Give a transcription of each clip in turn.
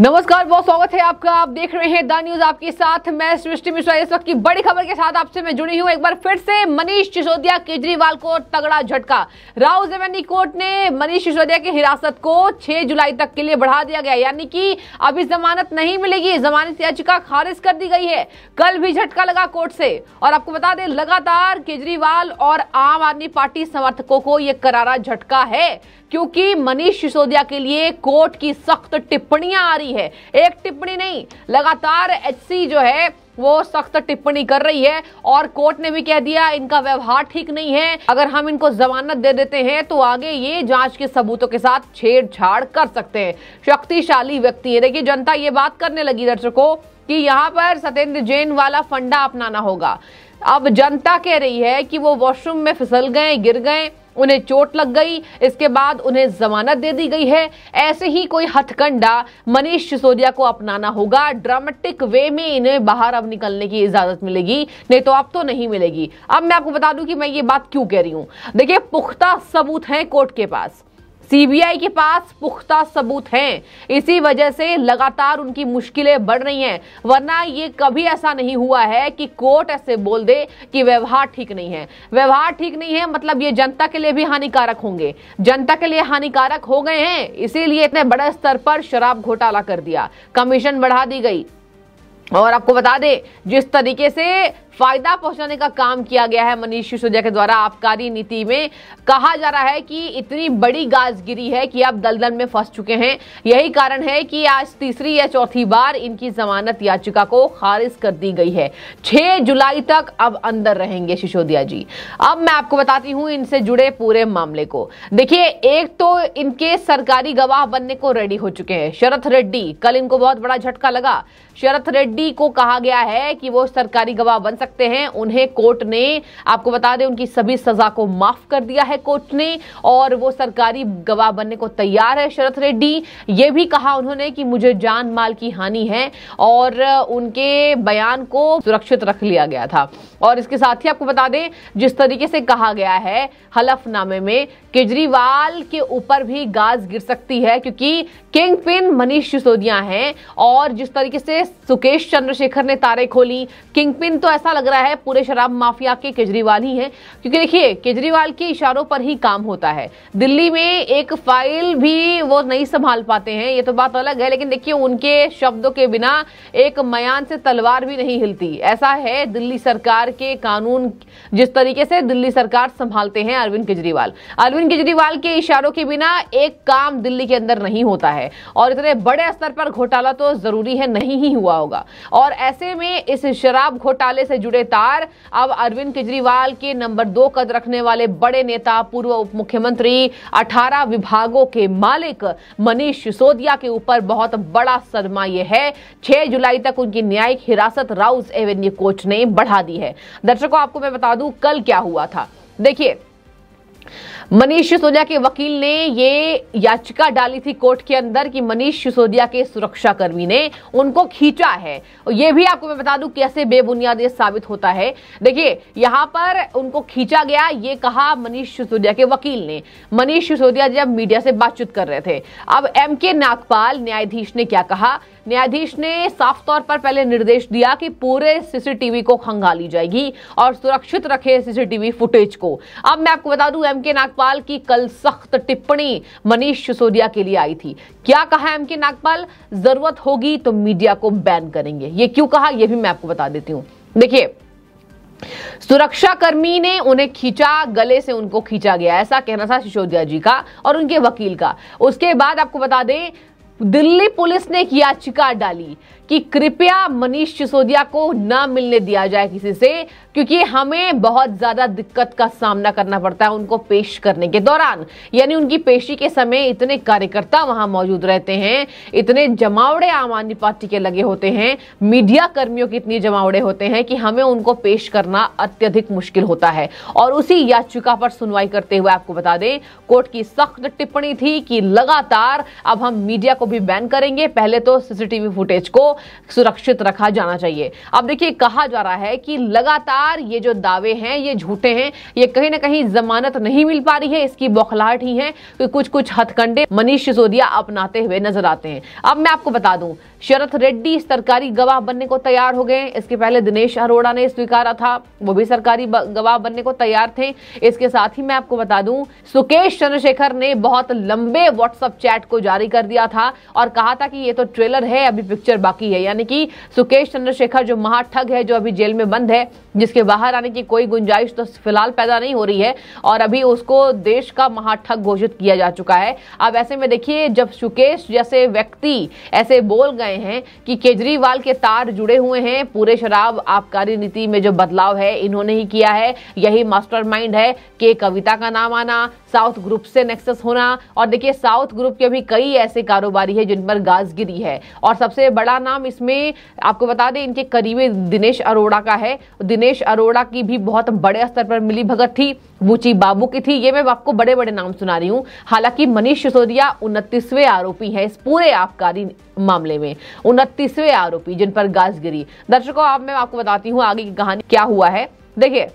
नमस्कार बहुत स्वागत है आपका आप देख रहे हैं द न्यूज आपके साथ मैं सृष्टि मिश्रा इस वक्त की बड़ी खबर के साथ आपसे मैं जुड़ी हूं एक बार फिर से मनीष सिसोदिया केजरीवाल को तगड़ा झटका राव जेवनी कोर्ट ने मनीष सिसोदिया की हिरासत को 6 जुलाई तक के लिए बढ़ा दिया गया यानी कि अभी जमानत नहीं मिलेगी जमानत याचिका खारिज कर दी गई है कल भी झटका लगा कोर्ट से और आपको बता दें लगातार केजरीवाल और आम आदमी पार्टी समर्थकों को यह करारा झटका है क्योंकि मनीष सिसोदिया के लिए कोर्ट की सख्त टिप्पणियां आ जारी है एक टिप्पणी नहीं लगातार एचसी जो है वो सख्त टिप्पणी कर रही है और कोर्ट ने भी कह दिया इनका व्यवहार ठीक नहीं है अगर हम इनको जमानत दे देते हैं तो आगे ये जांच के सबूतों के साथ छेड़छाड़ कर सकते हैं शक्तिशाली व्यक्ति है देखिए जनता ये बात करने लगी दर्शकों कि यहाँ पर सत्येंद्र जैन वाला फंडा अपनाना होगा अब जनता कह रही है कि वो वॉशरूम में फिसल गए गिर गए उन्हें चोट लग गई इसके बाद उन्हें जमानत दे दी गई है ऐसे ही कोई हथकंडा मनीष सिसोदिया को अपनाना होगा ड्रामेटिक वे में इन्हें बाहर अब निकलने की इजाजत मिलेगी नहीं तो अब तो नहीं मिलेगी अब मैं आपको बता दूं कि मैं ये बात क्यों कह रही हूं देखिए पुख्ता सबूत है कोर्ट के पास सीबीआई के पास पुख्ता सबूत हैं इसी वजह से लगातार उनकी मुश्किलें बढ़ रही हैं वरना ये कभी ऐसा नहीं हुआ है कि कोर्ट ऐसे बोल दे कि व्यवहार ठीक नहीं है व्यवहार ठीक नहीं है मतलब ये जनता के लिए भी हानिकारक होंगे जनता के लिए हानिकारक हो गए हैं इसीलिए इतने बड़े स्तर पर शराब घोटाला कर दिया कमीशन बढ़ा दी गई और आपको बता दें जिस तरीके से फायदा पहुंचाने का काम किया गया है मनीष सिसोदिया के द्वारा आबकारी नीति में कहा जा रहा है कि इतनी बड़ी गाजगिरी है कि आप दलदल में फंस चुके हैं यही कारण है कि आज तीसरी या चौथी बार इनकी जमानत याचिका को खारिज कर दी गई है छह जुलाई तक अब अंदर रहेंगे सिसोदिया जी अब मैं आपको बताती हूं इनसे जुड़े पूरे मामले को देखिए एक तो इनके सरकारी गवाह बनने को रेडी हो चुके हैं शरद रेड्डी कल इनको बहुत बड़ा झटका लगा शरद रेड्डी को कहा गया है कि वो सरकारी गवाह बन सकते हैं उन्हें कोर्ट ने आपको बता दें उनकी सभी सजा को माफ कर दिया है कोर्ट ने और वो सरकारी गवाह बनने को तैयार है शरद रेड्डी ये भी कहा उन्होंने कि मुझे जान माल की हानि है और उनके बयान को सुरक्षित रख लिया गया था और इसके साथ ही आपको बता दें जिस तरीके से कहा गया है हलफनामे में केजरीवाल के ऊपर भी गाज गिर सकती है क्योंकि किंग पिन मनीष सिसोदिया हैं और जिस तरीके से सुकेश चंद्रशेखर ने तारे खोली किंग पिन तो ऐसा ऐसा लग रहा है पूरे शराब माफिया के केजरीवाल ही हैं क्योंकि देखिए केजरीवाल के इशारों पर ही काम होता है दिल्ली में एक फाइल भी वो नहीं संभाल पाते हैं ये तो बात अलग है लेकिन देखिए उनके शब्दों के बिना एक मयान से तलवार भी नहीं हिलती ऐसा है दिल्ली सरकार के कानून जिस तरीके से दिल्ली सरकार संभालते हैं अरविंद केजरीवाल अरविंद केजरीवाल के इशारों के बिना एक काम दिल्ली के अंदर नहीं होता है और इतने बड़े स्तर पर घोटाला तो जरूरी है नहीं ही हुआ होगा और ऐसे में इस शराब घोटाले से जुड़े तार अब अरविंद केजरीवाल के नंबर दो कद रखने वाले बड़े नेता पूर्व उप मुख्यमंत्री अठारह विभागों के मालिक मनीष सिसोदिया के ऊपर बहुत बड़ा सदमा यह है छह जुलाई तक उनकी न्यायिक हिरासत राउस एवेन्यू कोर्ट ने बढ़ा दी है दर्शकों आपको मैं बता दूं कल क्या हुआ था देखिए मनीष सिसोदिया के वकील ने ये याचिका डाली थी कोर्ट के अंदर कि मनीष सिसोदिया के सुरक्षाकर्मी ने उनको खींचा है और ये भी आपको मैं बता दूं कैसे बेबुनियाद ये साबित होता है देखिए यहाँ पर उनको खींचा गया ये कहा मनीष सिसोदिया के वकील ने मनीष सिसोदिया जब मीडिया से बातचीत कर रहे थे अब एम के नागपाल न्यायाधीश ने क्या कहा न्यायाधीश ने साफ तौर पर पहले निर्देश दिया कि पूरे सीसीटीवी को खंगाली जाएगी और सुरक्षित रखे सीसीटीवी फुटेज को अब मैं आपको बता दूं एम के नागपाल की कल सख्त टिप्पणी मनीष सिसोदिया के लिए आई थी क्या कहा एम के नागपाल जरूरत होगी तो मीडिया को बैन करेंगे ये क्यों कहा यह भी मैं आपको बता देती हूं देखिए सुरक्षाकर्मी ने उन्हें खींचा गले से उनको खींचा गया ऐसा कहना था सिसोदिया जी का और उनके वकील का उसके बाद आपको बता दें दिल्ली पुलिस ने एक याचिका डाली कि कृपया मनीष सिसोदिया को ना मिलने दिया जाए किसी से क्योंकि हमें बहुत ज्यादा दिक्कत का सामना करना पड़ता है उनको पेश करने के दौरान यानी उनकी पेशी के समय इतने कार्यकर्ता वहां मौजूद रहते हैं इतने जमावड़े आम आदमी पार्टी के लगे होते हैं मीडिया कर्मियों के इतने जमावड़े होते हैं कि हमें उनको पेश करना अत्यधिक मुश्किल होता है और उसी याचिका पर सुनवाई करते हुए आपको बता दें कोर्ट की सख्त टिप्पणी थी कि लगातार अब हम मीडिया को भी बैन करेंगे पहले तो सीसीटीवी फुटेज को सुरक्षित रखा जाना चाहिए अब देखिए कहा जा रहा है कि लगातार ये जो दावे हैं ये झूठे हैं ये कहीं ना कहीं जमानत नहीं मिल पा रही है इसकी बौखलाहट ही है कि कुछ कुछ हथकंडे मनीष सिसोदिया अपनाते हुए नजर आते हैं अब मैं आपको बता दूं शरद रेड्डी सरकारी गवाह बनने को तैयार हो गए इसके पहले दिनेश अरोड़ा ने स्वीकारा था वो भी सरकारी गवाह बनने को तैयार थे इसके साथ ही मैं आपको बता दूं सुकेश चंद्रशेखर ने बहुत लंबे व्हाट्सएप चैट को जारी कर दिया था और कहा था कि ये तो ट्रेलर है अभी पिक्चर बाकी है यानी कि सुकेश चंद्रशेखर जो महाठग है जो अभी जेल में बंद है जिसके बाहर आने की कोई गुंजाइश तो फिलहाल पैदा नहीं हो रही है और अभी उसको देश का महाठग घोषित किया जा चुका है अब ऐसे में देखिए जब सुकेश जैसे व्यक्ति ऐसे बोल गए हैं कि केजरीवाल के तार जुड़े हुए हैं पूरे शराब आबकारी नीति में जो बदलाव है इन्होंने ही किया है यही मास्टरमाइंड है कि कविता का नाम आना साउथ ग्रुप से नेक्सस होना और देखिए साउथ ग्रुप के भी कई ऐसे कारोबारी है जिन पर गाज गिरी है और सबसे बड़ा नाम इसमें आपको बता दें इनके करीबी दिनेश अरोड़ा का है दिनेश अरोड़ा की भी बहुत बड़े स्तर पर मिली भगत थी बुची बाबू की थी ये मैं आपको बड़े बड़े नाम सुना रही हूँ हालांकि मनीष सिसोदिया उनतीसवें आरोपी है इस पूरे आबकारी मामले में उनतीसवें आरोपी जिन पर गाज गिरी दर्शकों अब आप मैं आपको बताती हूँ आगे की कहानी क्या हुआ है देखिए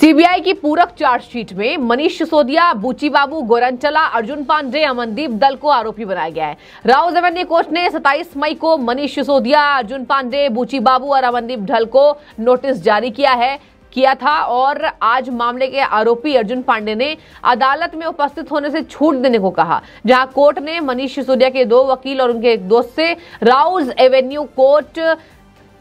सीबीआई की पूरक चार्जशीट में मनीष सिसोदिया बुची बाबू गोरंचला अर्जुन पांडे अमनदीप दल को आरोपी बनाया गया है राव जवेन्य कोर्ट ने 27 मई को मनीष सिसोदिया अर्जुन पांडे बुची बाबू और अमनदीप ढल को नोटिस जारी किया है किया था और आज मामले के आरोपी अर्जुन पांडे ने अदालत में उपस्थित होने से छूट देने को कहा जहां कोर्ट ने मनीष सिसोदिया के दो वकील और उनके एक दोस्त से राउज एवेन्यू कोर्ट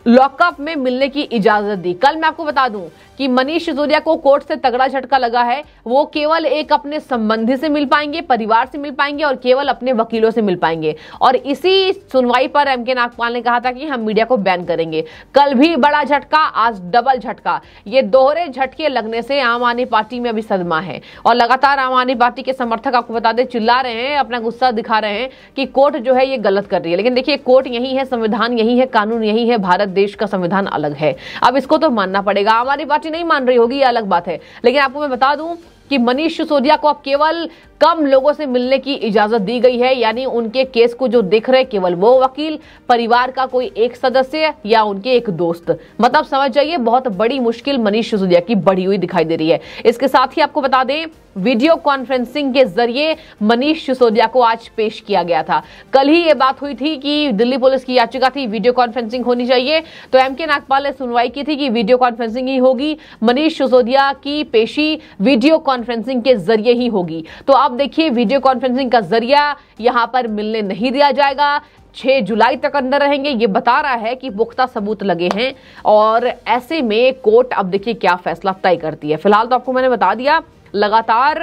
लॉकअप में मिलने की इजाजत दी कल मैं आपको बता दूं कि मनीष सिसोदिया को कोर्ट से तगड़ा झटका लगा है वो केवल एक अपने संबंधी से मिल पाएंगे परिवार से मिल पाएंगे और केवल अपने वकीलों से मिल पाएंगे और इसी सुनवाई पर एम के नागपाल ने कहा था कि हम मीडिया को बैन करेंगे कल भी बड़ा झटका आज डबल झटका ये दोहरे झटके लगने से आम आदमी पार्टी में अभी सदमा है और लगातार आम आदमी पार्टी के समर्थक आपको बता दें चिल्ला रहे हैं अपना गुस्सा दिखा रहे हैं कि कोर्ट जो है ये गलत कर रही है लेकिन देखिए कोर्ट यही है संविधान यही है कानून यही है भारत देश का संविधान अलग है अब इसको तो मानना पड़ेगा आम आदमी पार्टी पार्टी नहीं मान रही होगी ये अलग बात है लेकिन आपको मैं बता दूं कि मनीष सिसोदिया को अब केवल कम लोगों से मिलने की इजाजत दी गई है यानी उनके केस को जो देख रहे केवल वो वकील परिवार का कोई एक सदस्य या उनके एक दोस्त मतलब समझ जाइए बहुत बड़ी मुश्किल मनीष सिसोदिया की बढ़ी हुई दिखाई दे रही है इसके साथ ही आपको बता दें वीडियो कॉन्फ्रेंसिंग के जरिए मनीष सिसोदिया को आज पेश किया गया था कल ही ये बात हुई थी कि दिल्ली पुलिस की याचिका थी वीडियो कॉन्फ्रेंसिंग होनी चाहिए तो एम के नागपाल ने सुनवाई की थी कि वीडियो कॉन्फ्रेंसिंग ही होगी मनीष सिसोदिया की पेशी वीडियो कॉन्फ्रेंसिंग के जरिए ही होगी तो आप देखिए वीडियो कॉन्फ्रेंसिंग का जरिया यहां पर मिलने नहीं दिया जाएगा 6 जुलाई तक अंदर रहेंगे ये बता रहा है कि पुख्ता सबूत लगे हैं और ऐसे में कोर्ट अब देखिए क्या फैसला तय करती है फिलहाल तो आपको मैंने बता दिया लगातार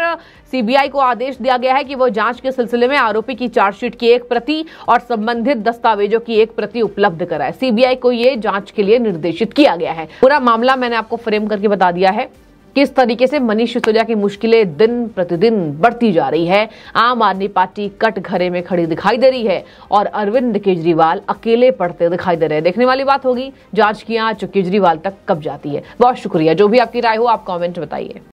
सीबीआई को आदेश दिया गया है कि वो जांच के सिलसिले में आरोपी की चार्जशीट की एक प्रति और संबंधित दस्तावेजों की एक प्रति उपलब्ध कराए सीबीआई को ये जांच के लिए निर्देशित किया गया है पूरा मामला मैंने आपको फ्रेम करके बता दिया है किस तरीके से मनीष सिसोदिया की मुश्किलें दिन प्रतिदिन बढ़ती जा रही है आम आदमी पार्टी कट घरे में खड़ी दिखाई दे रही है और अरविंद केजरीवाल अकेले पड़ते दिखाई दे रहे हैं देखने वाली बात होगी जांच की आंच केजरीवाल तक कब जाती है बहुत शुक्रिया जो भी आपकी राय हो आप कमेंट बताइए